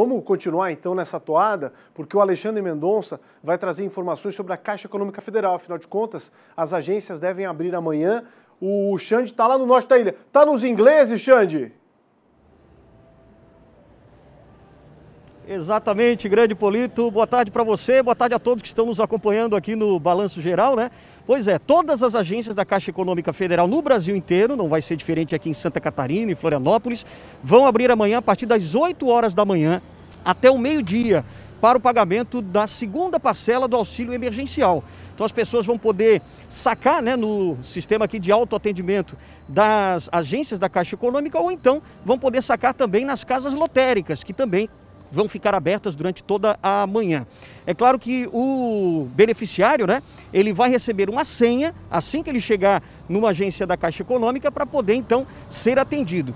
Vamos continuar então nessa toada, porque o Alexandre Mendonça vai trazer informações sobre a Caixa Econômica Federal. Afinal de contas, as agências devem abrir amanhã. O Xande está lá no norte da ilha. Está nos ingleses, Xande? Exatamente, grande Polito. Boa tarde para você, boa tarde a todos que estão nos acompanhando aqui no Balanço Geral, né? Pois é, todas as agências da Caixa Econômica Federal no Brasil inteiro, não vai ser diferente aqui em Santa Catarina e Florianópolis, vão abrir amanhã a partir das 8 horas da manhã até o meio-dia para o pagamento da segunda parcela do auxílio emergencial. Então as pessoas vão poder sacar né, no sistema aqui de autoatendimento das agências da Caixa Econômica ou então vão poder sacar também nas casas lotéricas, que também vão ficar abertas durante toda a manhã. É claro que o beneficiário, né, ele vai receber uma senha assim que ele chegar numa agência da Caixa Econômica para poder então ser atendido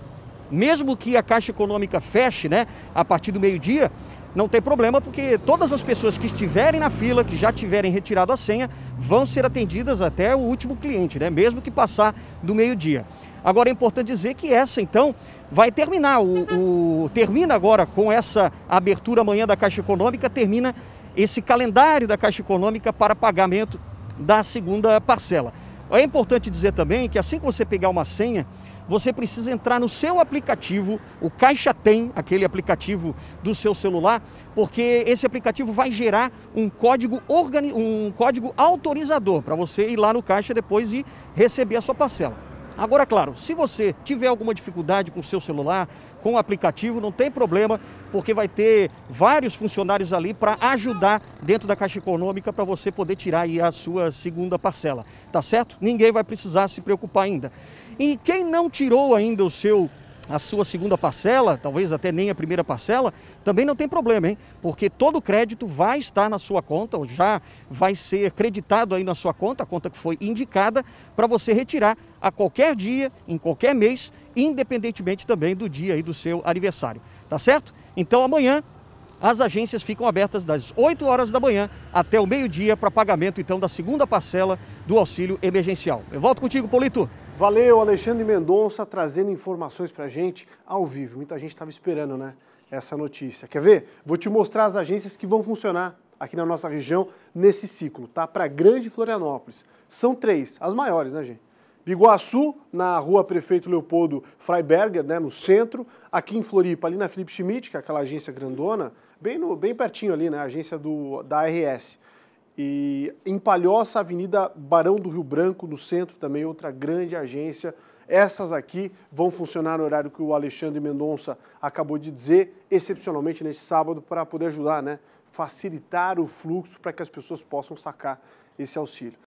mesmo que a Caixa Econômica feche né, a partir do meio-dia, não tem problema, porque todas as pessoas que estiverem na fila, que já tiverem retirado a senha, vão ser atendidas até o último cliente, né? mesmo que passar do meio-dia. Agora é importante dizer que essa, então, vai terminar. O, o, termina agora com essa abertura amanhã da Caixa Econômica, termina esse calendário da Caixa Econômica para pagamento da segunda parcela. É importante dizer também que assim que você pegar uma senha, você precisa entrar no seu aplicativo, o Caixa Tem, aquele aplicativo do seu celular, porque esse aplicativo vai gerar um código, organi um código autorizador para você ir lá no caixa depois e receber a sua parcela. Agora, claro, se você tiver alguma dificuldade com o seu celular, com o aplicativo, não tem problema, porque vai ter vários funcionários ali para ajudar dentro da Caixa Econômica para você poder tirar aí a sua segunda parcela, tá certo? Ninguém vai precisar se preocupar ainda. E quem não tirou ainda o seu a sua segunda parcela, talvez até nem a primeira parcela, também não tem problema, hein? Porque todo o crédito vai estar na sua conta, ou já vai ser creditado aí na sua conta, a conta que foi indicada, para você retirar a qualquer dia, em qualquer mês, independentemente também do dia aí do seu aniversário. Tá certo? Então amanhã as agências ficam abertas das 8 horas da manhã até o meio-dia para pagamento então da segunda parcela do auxílio emergencial. Eu volto contigo, Polito. Valeu, Alexandre Mendonça, trazendo informações para a gente ao vivo. Muita gente estava esperando, né? Essa notícia. Quer ver? Vou te mostrar as agências que vão funcionar aqui na nossa região nesse ciclo, tá? Para Grande Florianópolis. São três, as maiores, né, gente? Biguaçu, na rua Prefeito Leopoldo Freiberger, né, no centro. Aqui em Floripa, ali na Felipe Schmidt, que é aquela agência grandona, bem, no, bem pertinho ali, né, a agência do, da RS. E em Palhoça, Avenida Barão do Rio Branco, no centro, também outra grande agência. Essas aqui vão funcionar no horário que o Alexandre Mendonça acabou de dizer, excepcionalmente neste sábado, para poder ajudar, né? facilitar o fluxo para que as pessoas possam sacar esse auxílio.